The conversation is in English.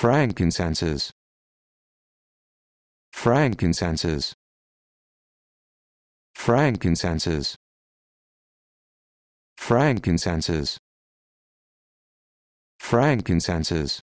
Frankincenses. Frankincenses. Frankincenses. Frankincenses. Frankincenses.